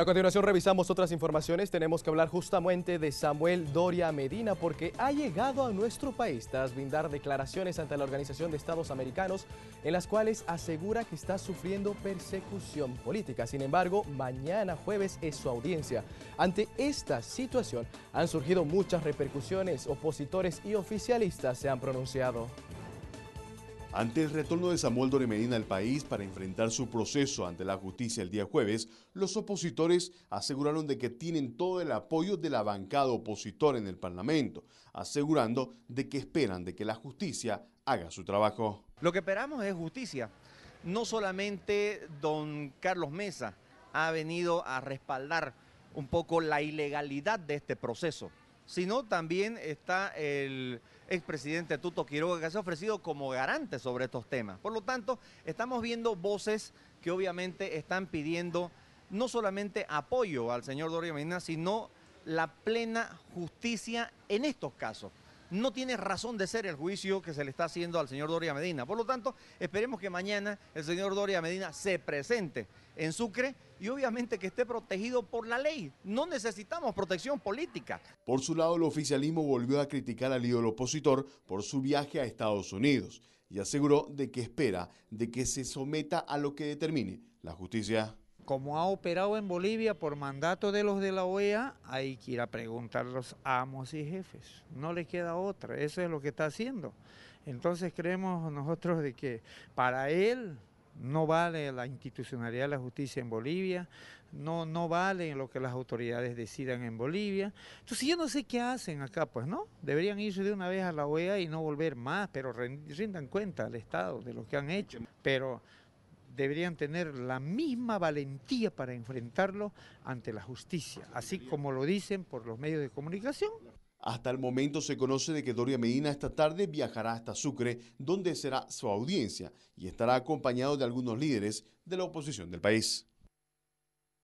a continuación revisamos otras informaciones. Tenemos que hablar justamente de Samuel Doria Medina porque ha llegado a nuestro país tras brindar declaraciones ante la Organización de Estados Americanos en las cuales asegura que está sufriendo persecución política. Sin embargo, mañana jueves es su audiencia. Ante esta situación han surgido muchas repercusiones. Opositores y oficialistas se han pronunciado. Ante el retorno de Samuel Dore Medina al país para enfrentar su proceso ante la justicia el día jueves, los opositores aseguraron de que tienen todo el apoyo de la bancada opositora en el Parlamento, asegurando de que esperan de que la justicia haga su trabajo. Lo que esperamos es justicia. No solamente don Carlos Mesa ha venido a respaldar un poco la ilegalidad de este proceso, sino también está el expresidente Tuto Quiroga, que se ha ofrecido como garante sobre estos temas. Por lo tanto, estamos viendo voces que obviamente están pidiendo no solamente apoyo al señor Doria Medina, sino la plena justicia en estos casos no tiene razón de ser el juicio que se le está haciendo al señor Doria Medina. Por lo tanto, esperemos que mañana el señor Doria Medina se presente en Sucre y obviamente que esté protegido por la ley. No necesitamos protección política. Por su lado, el oficialismo volvió a criticar al líder opositor por su viaje a Estados Unidos y aseguró de que espera de que se someta a lo que determine la justicia como ha operado en Bolivia por mandato de los de la OEA, hay que ir a preguntar a los amos y jefes. No le queda otra, eso es lo que está haciendo. Entonces creemos nosotros de que para él no vale la institucionalidad de la justicia en Bolivia, no, no vale lo que las autoridades decidan en Bolivia. Entonces yo no sé qué hacen acá, pues no, deberían irse de una vez a la OEA y no volver más, pero rindan cuenta al Estado de lo que han hecho. Pero deberían tener la misma valentía para enfrentarlo ante la justicia, así como lo dicen por los medios de comunicación. Hasta el momento se conoce de que Doria Medina esta tarde viajará hasta Sucre, donde será su audiencia y estará acompañado de algunos líderes de la oposición del país.